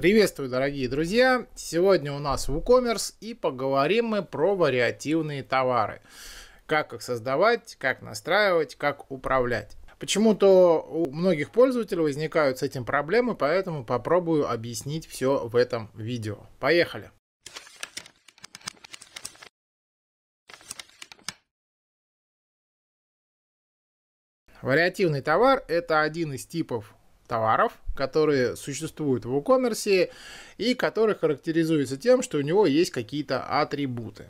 Приветствую, дорогие друзья! Сегодня у нас WooCommerce и поговорим мы про вариативные товары. Как их создавать, как настраивать, как управлять. Почему-то у многих пользователей возникают с этим проблемы, поэтому попробую объяснить все в этом видео. Поехали! Вариативный товар – это один из типов товаров, которые существуют в e-commerce и которые характеризуются тем, что у него есть какие-то атрибуты.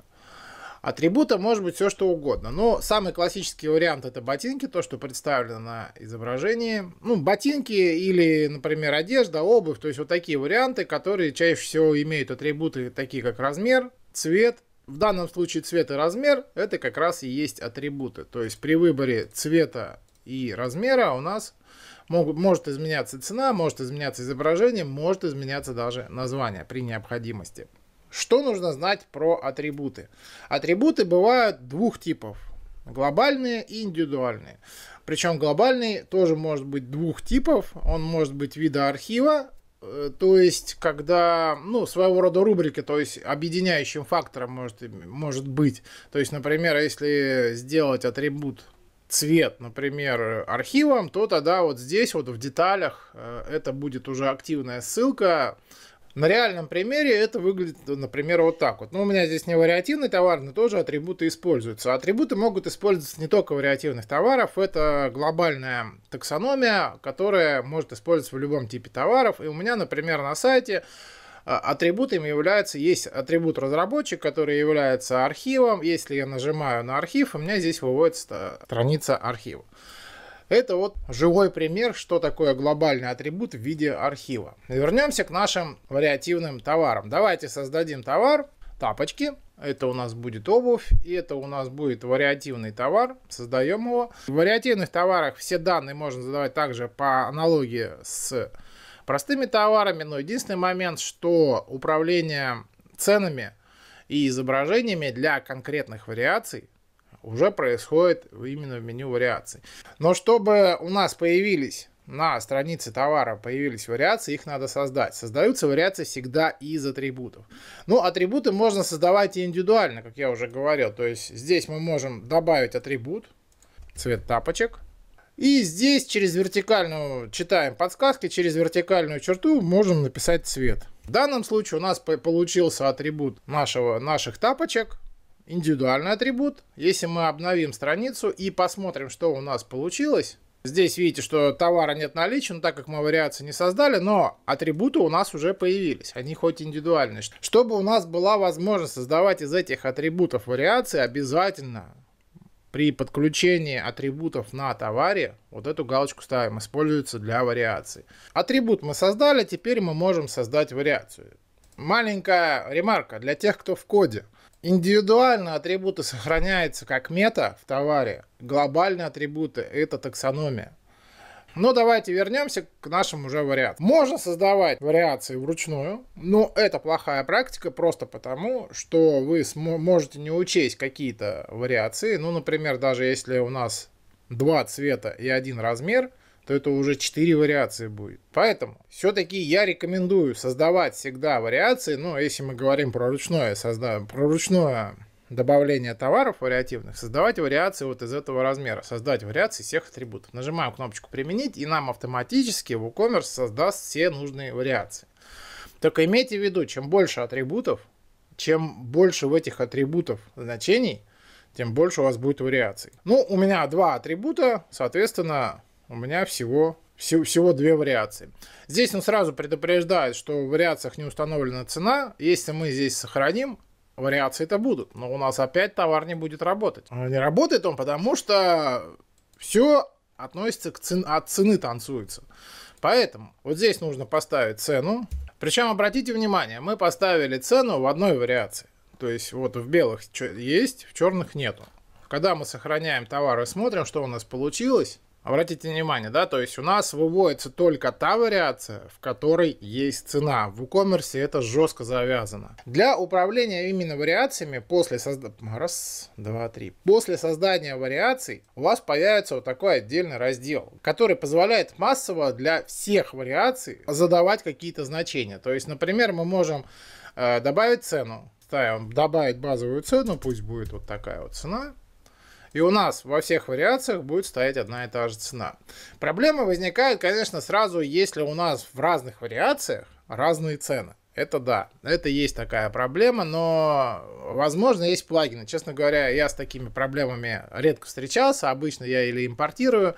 Атрибута может быть все что угодно. Но самый классический вариант это ботинки, то, что представлено на изображении. Ну, ботинки или, например, одежда, обувь, то есть вот такие варианты, которые чаще всего имеют атрибуты такие как размер, цвет. В данном случае цвет и размер это как раз и есть атрибуты. То есть при выборе цвета и размера у нас Могут, может изменяться цена, может изменяться изображение, может изменяться даже название при необходимости. Что нужно знать про атрибуты? Атрибуты бывают двух типов. Глобальные и индивидуальные. Причем глобальный тоже может быть двух типов. Он может быть вида архива, э, то есть, когда, ну, своего рода рубрики, то есть, объединяющим фактором может, может быть. То есть, например, если сделать атрибут цвет, например, архивом, то тогда вот здесь вот в деталях э, это будет уже активная ссылка. На реальном примере это выглядит, например, вот так вот. Но ну, у меня здесь не вариативный товар, но тоже атрибуты используются. Атрибуты могут использоваться не только вариативных товаров, это глобальная таксономия, которая может использоваться в любом типе товаров. И у меня, например, на сайте а, атрибутами является, есть атрибут разработчик, который является архивом. Если я нажимаю на архив, у меня здесь выводится э, страница архива. Это вот живой пример, что такое глобальный атрибут в виде архива. Вернемся к нашим вариативным товарам. Давайте создадим товар, тапочки, это у нас будет обувь, и это у нас будет вариативный товар. Создаем его. В вариативных товарах все данные можно задавать также по аналогии с простыми товарами, но единственный момент, что управление ценами и изображениями для конкретных вариаций уже происходит именно в меню вариаций. Но чтобы у нас появились на странице товара появились вариации, их надо создать. Создаются вариации всегда из атрибутов. Ну, атрибуты можно создавать и индивидуально, как я уже говорил. То есть здесь мы можем добавить атрибут, цвет тапочек – и здесь через вертикальную, читаем подсказки, через вертикальную черту можем написать цвет. В данном случае у нас получился атрибут нашего, наших тапочек, индивидуальный атрибут. Если мы обновим страницу и посмотрим, что у нас получилось, Здесь видите, что товара нет наличия, но так как мы вариации не создали, но атрибуты у нас уже появились, они хоть индивидуальные. Чтобы у нас была возможность создавать из этих атрибутов вариации, обязательно при подключении атрибутов на товаре вот эту галочку ставим, используется для вариации. Атрибут мы создали, теперь мы можем создать вариацию. Маленькая ремарка для тех, кто в коде. Индивидуально атрибуты сохраняются как мета в товаре, глобальные атрибуты – это таксономия. Но ну, давайте вернемся к нашим уже вариантам. Можно создавать вариации вручную, но это плохая практика просто потому, что вы можете не учесть какие-то вариации. Ну, например, даже если у нас два цвета и один размер, то это уже 4 вариации будет. Поэтому все-таки я рекомендую создавать всегда вариации, но ну, а если мы говорим про ручное, созда... про ручное добавления товаров вариативных, создавать вариации вот из этого размера, создать вариации всех атрибутов. Нажимаем кнопочку «Применить» и нам автоматически WooCommerce создаст все нужные вариации. Только имейте в виду, чем больше атрибутов, чем больше в этих атрибутов значений, тем больше у вас будет вариаций. Ну, у меня два атрибута, соответственно, у меня всего всего, две вариации. Здесь он сразу предупреждает, что в вариациях не установлена цена. Если мы здесь сохраним, вариации это будут, но у нас опять товар не будет работать. А, не работает он, потому что все относится к цен... от цены танцуется. Поэтому вот здесь нужно поставить цену. Причем обратите внимание, мы поставили цену в одной вариации. То есть вот в белых есть, в черных нету. Когда мы сохраняем товар и смотрим, что у нас получилось, Обратите внимание, да, то есть у нас выводится только та вариация, в которой есть цена. В e-commerce это жестко завязано. Для управления именно вариациями после создания... Раз, два, три. После создания вариаций у вас появится вот такой отдельный раздел, который позволяет массово для всех вариаций задавать какие-то значения. То есть, например, мы можем э, добавить цену. Ставим добавить базовую цену, пусть будет вот такая вот цена и у нас во всех вариациях будет стоять одна и та же цена. Проблема возникает, конечно, сразу, если у нас в разных вариациях разные цены. Это да, это есть такая проблема, но, возможно, есть плагины. Честно говоря, я с такими проблемами редко встречался. Обычно я или импортирую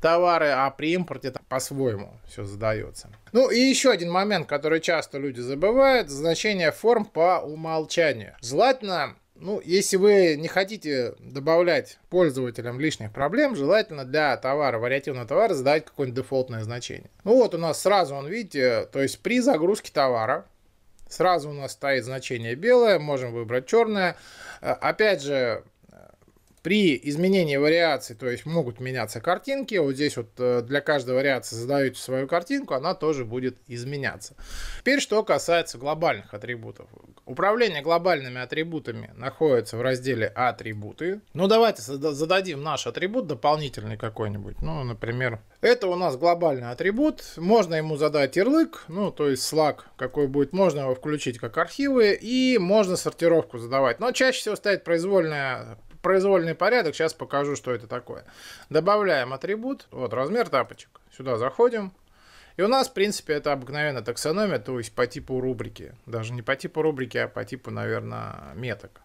товары, а при импорте это по-своему все задается. Ну и еще один момент, который часто люди забывают, значение форм по умолчанию. Желательно ну, если вы не хотите добавлять пользователям лишних проблем, желательно для товара, вариативного товара, задать какое-нибудь дефолтное значение. Ну вот у нас сразу, он видите, то есть при загрузке товара, сразу у нас стоит значение белое, можем выбрать черное. Э, опять же, э, при изменении вариации, то есть могут меняться картинки, вот здесь вот э, для каждой вариации задаете свою картинку, она тоже будет изменяться. Теперь что касается глобальных атрибутов. Управление глобальными атрибутами находится в разделе «Атрибуты». Ну, давайте зададим наш атрибут дополнительный какой-нибудь. Ну, например, это у нас глобальный атрибут. Можно ему задать ярлык, ну, то есть слаг какой будет. Можно его включить как архивы и можно сортировку задавать. Но чаще всего ставить произвольное произвольный порядок. Сейчас покажу, что это такое. Добавляем атрибут. Вот размер тапочек. Сюда заходим. И у нас, в принципе, это обыкновенная таксономия, то есть по типу рубрики. Даже не по типу рубрики, а по типу, наверное, меток.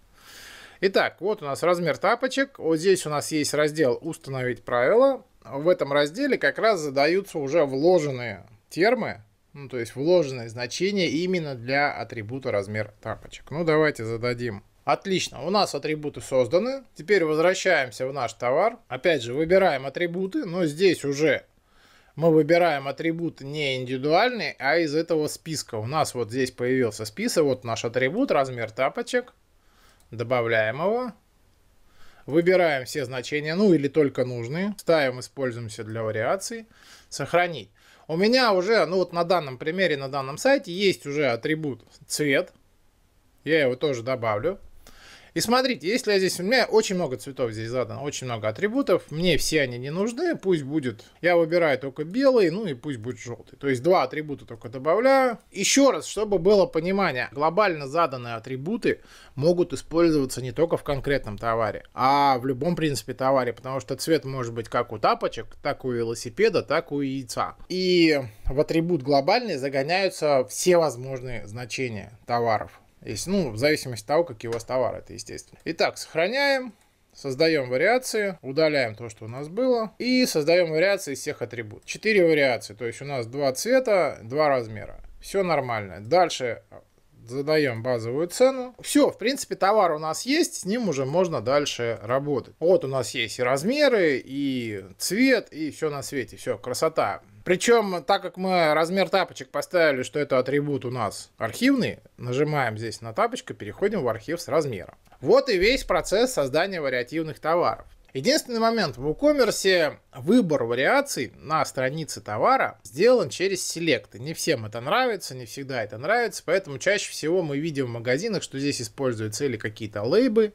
Итак, вот у нас размер тапочек. Вот здесь у нас есть раздел «Установить правила». В этом разделе как раз задаются уже вложенные термы, ну, то есть вложенные значения именно для атрибута размер тапочек. Ну, давайте зададим Отлично, у нас атрибуты созданы. Теперь возвращаемся в наш товар. Опять же, выбираем атрибуты, но здесь уже мы выбираем атрибут не индивидуальный, а из этого списка. У нас вот здесь появился список, вот наш атрибут, размер тапочек. Добавляем его. Выбираем все значения, ну или только нужные. Ставим, используемся для вариаций. Сохранить. У меня уже, ну вот на данном примере, на данном сайте есть уже атрибут цвет. Я его тоже добавлю. И смотрите, если я здесь, у меня очень много цветов здесь задано, очень много атрибутов, мне все они не нужны, пусть будет, я выбираю только белый, ну и пусть будет желтый. То есть два атрибута только добавляю. Еще раз, чтобы было понимание, глобально заданные атрибуты могут использоваться не только в конкретном товаре, а в любом, принципе, товаре, потому что цвет может быть как у тапочек, так у велосипеда, так у яйца. И в атрибут глобальный загоняются все возможные значения товаров. Если, ну, в зависимости от того, какие у вас товары, это естественно. Итак, сохраняем. Создаем вариации, удаляем то, что у нас было, и создаем вариации из всех атрибутов. Четыре вариации, то есть у нас два цвета, два размера. Все нормально. Дальше э, задаем базовую цену. Все, в принципе, товар у нас есть, с ним уже можно дальше работать. Вот у нас есть и размеры, и цвет, и все на свете. Все, красота. Причем, так как мы размер тапочек поставили, что это атрибут у нас архивный, нажимаем здесь на тапочку, переходим в архив с размером. Вот и весь процесс создания вариативных товаров. Единственный момент, в WooCommerce выбор вариаций на странице товара сделан через селекты. Не всем это нравится, не всегда это нравится, поэтому чаще всего мы видим в магазинах, что здесь используются или какие-то лейбы,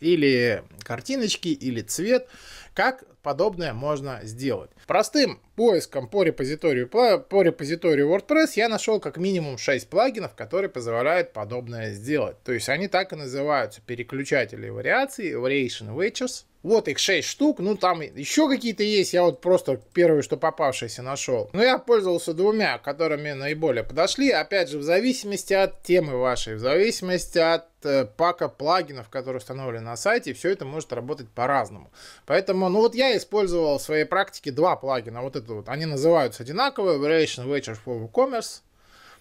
или картиночки, или цвет. Как подобное можно сделать? Простым поиском по репозиторию, по репозиторию WordPress я нашел как минимум 6 плагинов, которые позволяют подобное сделать. То есть они так и называются, переключатели вариаций, variation wedges. Вот их 6 штук, ну там еще какие-то есть, я вот просто первые, что попавшиеся нашел. Но я пользовался двумя, которыми наиболее подошли, опять же, в зависимости от темы вашей, в зависимости от э, пака плагинов, которые установлены на сайте, все это может работать по-разному. Поэтому, ну вот я использовал в своей практике два плагина. Вот это это вот, они называются одинаково, Variation Wager for Commerce,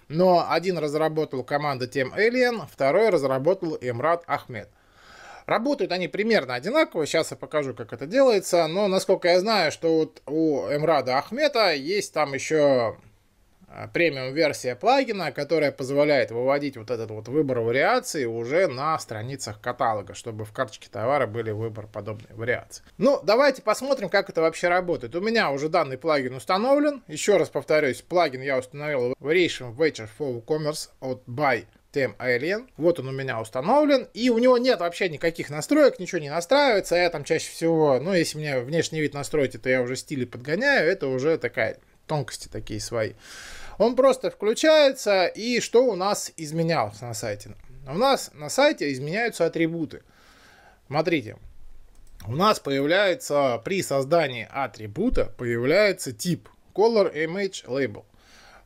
но один разработал команда Team Alien, второй разработал Эмрат Ахмед. Работают они примерно одинаково, сейчас я покажу, как это делается, но насколько я знаю, что вот у Эмрада Ахмета есть там еще премиум-версия плагина, которая позволяет выводить вот этот вот выбор вариаций уже на страницах каталога, чтобы в карточке товара были выбор подобной вариации. Ну, давайте посмотрим, как это вообще работает. У меня уже данный плагин установлен. Еще раз повторюсь, плагин я установил в Variation Wager for Commerce от Buy Tem Alien. Вот он у меня установлен. И у него нет вообще никаких настроек, ничего не настраивается. А я там чаще всего, ну, если мне внешний вид настроить, то я уже стили подгоняю. Это уже такая тонкости такие свои. Он просто включается, и что у нас изменялось на сайте? У нас на сайте изменяются атрибуты. Смотрите, у нас появляется при создании атрибута появляется тип color image label.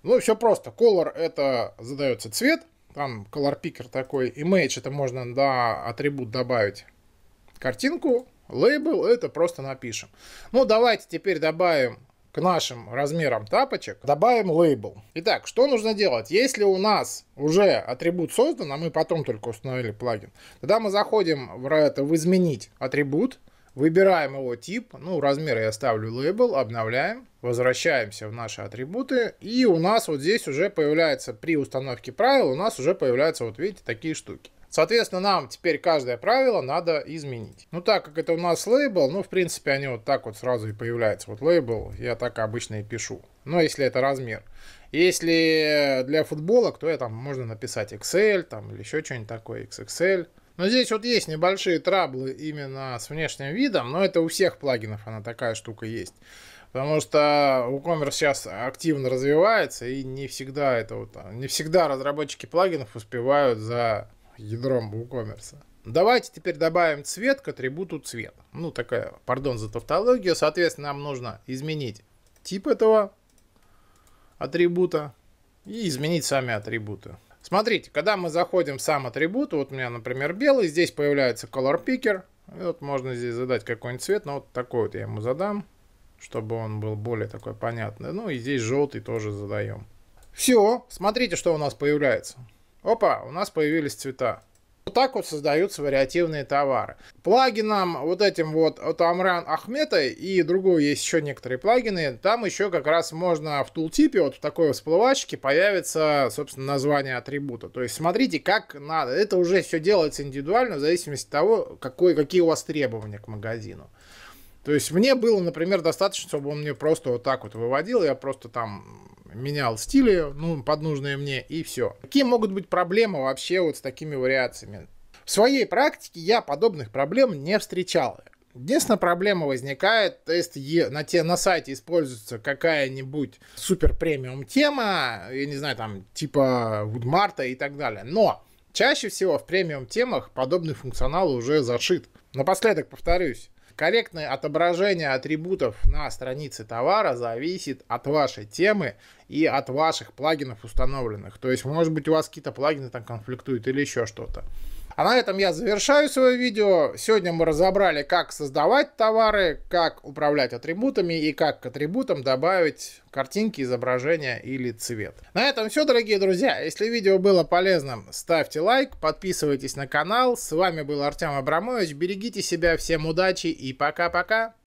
Ну, все просто. Color это задается цвет, там color picker такой, image это можно на атрибут добавить картинку, label это просто напишем. Ну, давайте теперь добавим к нашим размерам тапочек добавим лейбл. Итак, что нужно делать? Если у нас уже атрибут создан, а мы потом только установили плагин, тогда мы заходим в, это, в изменить атрибут, выбираем его тип, ну размер я ставлю лейбл, обновляем, возвращаемся в наши атрибуты, и у нас вот здесь уже появляется при установке правил, у нас уже появляются вот видите такие штуки. Соответственно, нам теперь каждое правило надо изменить. Ну, так как это у нас лейбл, ну, в принципе, они вот так вот сразу и появляются. Вот лейбл я так обычно и пишу. Но если это размер. Если для футболок, то я там можно написать Excel там, или еще что-нибудь такое, XXL. Но здесь вот есть небольшие траблы именно с внешним видом, но это у всех плагинов она такая штука есть. Потому что WooCommerce сейчас активно развивается, и не всегда это вот, а, не всегда разработчики плагинов успевают за ядром WooCommerce. Давайте теперь добавим цвет к атрибуту цвет. Ну, такая, пардон за тавтологию. Соответственно, нам нужно изменить тип этого атрибута и изменить сами атрибуты. Смотрите, когда мы заходим в сам атрибут, вот у меня, например, белый, здесь появляется color picker. вот можно здесь задать какой-нибудь цвет, но вот такой вот я ему задам, чтобы он был более такой понятный. Ну и здесь желтый тоже задаем. Все, смотрите, что у нас появляется. Опа, у нас появились цвета. Вот так вот создаются вариативные товары. Плагином вот этим вот от Амран Ахмета и другой есть еще некоторые плагины. Там еще как раз можно в тултипе, вот в такой всплывачке появится, собственно, название атрибута. То есть смотрите, как надо. Это уже все делается индивидуально в зависимости от того, какой, какие у вас требования к магазину. То есть мне было, например, достаточно, чтобы он мне просто вот так вот выводил, я просто там менял стили, ну, под нужные мне, и все. Какие могут быть проблемы вообще вот с такими вариациями? В своей практике я подобных проблем не встречал. Единственная проблема возникает, если на, те, на сайте используется какая-нибудь супер премиум тема, я не знаю, там, типа Woodmarta и так далее. Но чаще всего в премиум темах подобный функционал уже зашит. Напоследок повторюсь, Корректное отображение атрибутов на странице товара зависит от вашей темы и от ваших плагинов установленных. То есть, может быть, у вас какие-то плагины там конфликтуют или еще что-то. А на этом я завершаю свое видео. Сегодня мы разобрали, как создавать товары, как управлять атрибутами и как к атрибутам добавить картинки, изображения или цвет. На этом все, дорогие друзья. Если видео было полезным, ставьте лайк, подписывайтесь на канал. С вами был Артем Абрамович. Берегите себя, всем удачи и пока-пока.